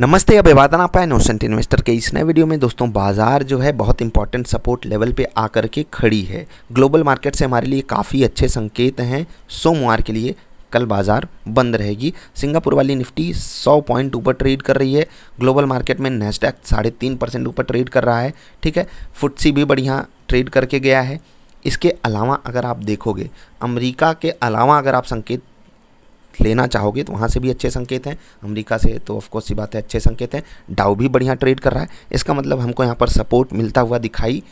नमस्ते अभिवादन आप है नोसेंट इन्वेस्टर के इस नए वीडियो में दोस्तों बाजार जो है बहुत इंपॉर्टेंट सपोर्ट लेवल पे आकर के खड़ी है ग्लोबल मार्केट से हमारे लिए काफ़ी अच्छे संकेत हैं सोमवार के लिए कल बाजार बंद रहेगी सिंगापुर वाली निफ्टी 100 पॉइंट ऊपर ट्रेड कर रही है ग्लोबल मार्केट में नेस्टैक साढ़े तीन परसेंट ऊपर ट्रेड कर रहा है ठीक है फुटसी e भी बढ़िया ट्रेड करके गया है इसके अलावा अगर आप देखोगे अमरीका के अलावा अगर आप संकेत लेना चाहोगे तो वहाँ से भी अच्छे संकेत हैं अमेरिका से तो ऑफकोर्स ये बात है अच्छे संकेत हैं डाउ भी बढ़िया ट्रेड कर रहा है इसका मतलब हमको यहाँ पर सपोर्ट मिलता हुआ दिखाई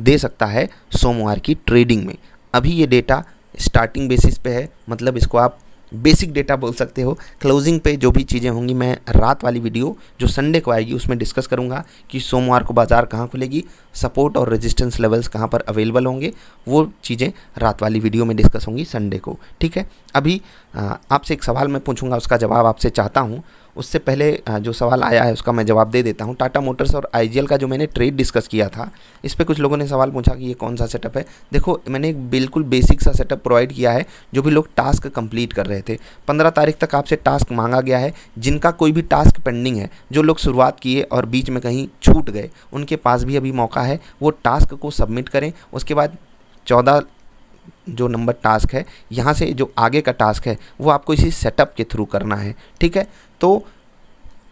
दे सकता है सोमवार की ट्रेडिंग में अभी ये डेटा स्टार्टिंग बेसिस पे है मतलब इसको आप बेसिक डेटा बोल सकते हो क्लोजिंग पे जो भी चीज़ें होंगी मैं रात वाली वीडियो जो संडे को आएगी उसमें डिस्कस करूँगा कि सोमवार को बाज़ार कहाँ खुलेगी सपोर्ट और रेजिस्टेंस लेवल्स कहाँ पर अवेलेबल होंगे वो चीज़ें रात वाली वीडियो में डिस्कस होंगी संडे को ठीक है अभी आपसे एक सवाल मैं पूछूंगा उसका जवाब आपसे चाहता हूँ उससे पहले जो सवाल आया है उसका मैं जवाब दे देता हूँ टाटा मोटर्स और आई का जो मैंने ट्रेड डिस्कस किया था इस पर कुछ लोगों ने सवाल पूछा कि ये कौन सा सेटअप है देखो मैंने एक बिल्कुल बेसिक सा सेटअप प्रोवाइड किया है जो भी लोग टास्क कंप्लीट कर रहे थे पंद्रह तारीख तक आपसे टास्क मांगा गया है जिनका कोई भी टास्क पेंडिंग है जो लोग शुरुआत किए और बीच में कहीं छूट गए उनके पास भी अभी मौका है वो टास्क को सबमिट करें उसके बाद चौदह जो नंबर टास्क है यहाँ से जो आगे का टास्क है वो आपको इसी सेटअप के थ्रू करना है ठीक है तो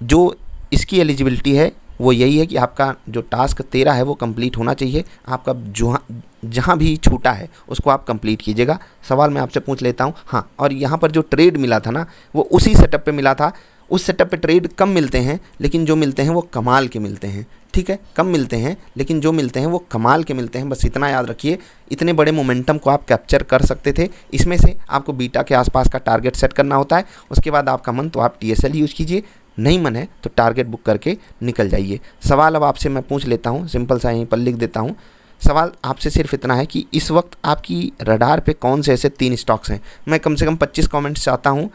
जो इसकी एलिजिबिलिटी है वो यही है कि आपका जो टास्क तेरह है वो कंप्लीट होना चाहिए आपका जो जहाँ भी छूटा है उसको आप कंप्लीट कीजिएगा सवाल मैं आपसे पूछ लेता हूँ हाँ और यहाँ पर जो ट्रेड मिला था ना वो उसी सेटअप पे मिला था उस सेटअप पे ट्रेड कम मिलते हैं लेकिन जो मिलते हैं वो कमाल के मिलते हैं ठीक है कम मिलते हैं लेकिन जो मिलते हैं वो कमाल के मिलते हैं बस इतना याद रखिए इतने बड़े मोमेंटम को आप कैप्चर कर सकते थे इसमें से आपको बीटा के आसपास का टारगेट सेट करना होता है उसके बाद आपका मन तो आप टी यूज़ कीजिए नहीं मन है तो टारगेट बुक करके निकल जाइए सवाल अब आपसे मैं पूछ लेता हूँ सिंपल सा यहीं पर लिख देता हूँ सवाल आपसे सिर्फ इतना है कि इस वक्त आपकी रडार पे कौन से ऐसे तीन स्टॉक्स हैं मैं कम से कम 25 कमेंट्स चाहता हूँ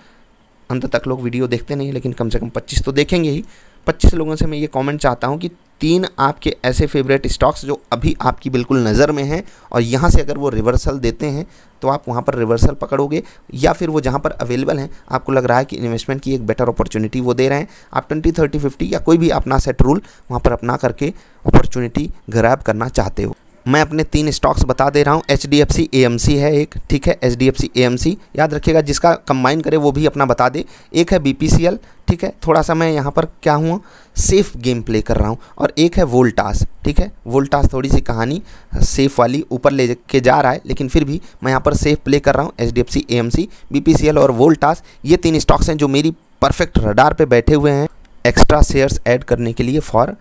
अंत तक लोग वीडियो देखते नहीं लेकिन कम से कम पच्चीस तो देखेंगे ही पच्चीस लोगों से मैं ये कमेंट चाहता हूँ कि तीन आपके ऐसे फेवरेट स्टॉक्स जो अभी आपकी बिल्कुल नज़र में हैं और यहाँ से अगर वो रिवर्सल देते हैं तो आप वहाँ पर रिवर्सल पकड़ोगे या फिर वो जहाँ पर अवेलेबल हैं आपको लग रहा है कि इन्वेस्टमेंट की एक बेटर अपॉर्चुनिटी वो दे रहे हैं आप ट्वेंटी थर्टी फिफ्टी या कोई भी अपना सेट रूल वहाँ पर अपना करके अपॉर्चुनिटी ग्रैब करना चाहते हो मैं अपने तीन स्टॉक्स बता दे रहा हूँ H D F C A M C है एक ठीक है H D F C A M C याद रखिएगा जिसका कंबाइन करे वो भी अपना बता दे एक है बी पी सी एल ठीक है थोड़ा सा मैं यहाँ पर क्या हुआ सेफ गेम प्ले कर रहा हूँ और एक है वोल्टास ठीक है वोल्टास थोड़ी सी कहानी सेफ वाली ऊपर ले के जा रहा है लेकिन फिर भी मैं यहाँ पर सेफ प्ले कर रहा हूँ H D F C A M C B P C L और वोल्टास ये तीन स्टॉक्स हैं जो मेरी परफेक्ट रडार पर बैठे हुए हैं एक्स्ट्रा शेयर्स ऐड करने के लिए for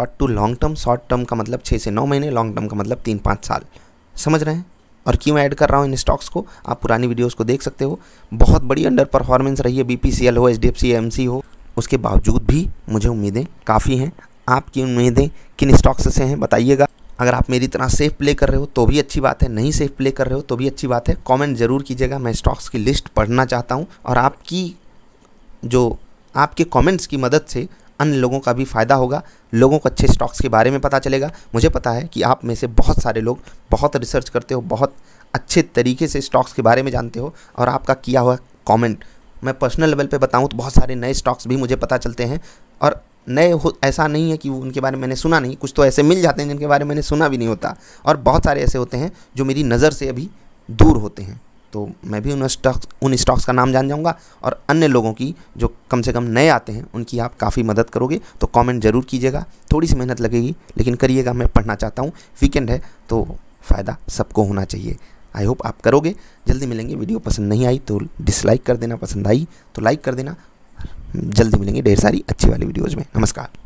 short to long term short term का मतलब छः से नौ महीने लॉन्ग टर्म का मतलब तीन पाँच साल समझ रहे हैं और क्यों ऐड कर रहा हूँ इन स्टॉक्स को आप पुरानी वीडियोस को देख सकते हो बहुत बड़ी अंडर परफॉर्मेंस रही है एल हो एम सी हो उसके बावजूद भी मुझे उम्मीदें काफ़ी हैं आपकी उम्मीदें किन स्टॉक्स से हैं बताइएगा अगर आप मेरी तरह सेफ प्ले कर रहे हो तो भी अच्छी बात है नहीं सेफ प्ले कर रहे हो तो भी अच्छी बात है कमेंट ज़रूर कीजिएगा मैं स्टॉक्स की लिस्ट पढ़ना चाहता हूँ और आपकी जो आपके कमेंट्स की मदद से अन्य लोगों का भी फ़ायदा होगा लोगों को अच्छे स्टॉक्स के बारे में पता चलेगा मुझे पता है कि आप में से बहुत सारे लोग बहुत रिसर्च करते हो बहुत अच्छे तरीके से स्टॉक्स के बारे में जानते हो और आपका किया हुआ कमेंट मैं पर्सनल लेवल पे बताऊं तो बहुत सारे नए स्टॉक्स भी मुझे पता चलते हैं और नए हो ऐसा नहीं है कि उनके बारे में मैंने सुना नहीं कुछ तो ऐसे मिल जाते हैं जिनके बारे में मैंने सुना भी नहीं होता और बहुत सारे ऐसे होते हैं जो मेरी नज़र से अभी दूर होते हैं तो मैं भी उन स्टॉक्स उन स्टॉक्स का नाम जान जाऊँगा और अन्य लोगों की जो कम से कम नए आते हैं उनकी आप काफ़ी मदद करोगे तो कमेंट ज़रूर कीजिएगा थोड़ी सी मेहनत लगेगी लेकिन करिएगा मैं पढ़ना चाहता हूँ वीकेंड है तो फ़ायदा सबको होना चाहिए आई होप आप करोगे जल्दी मिलेंगे वीडियो पसंद नहीं आई तो डिसलाइक कर देना पसंद आई तो लाइक कर देना जल्दी मिलेंगे ढेर सारी अच्छी वाली वीडियोज़ में नमस्कार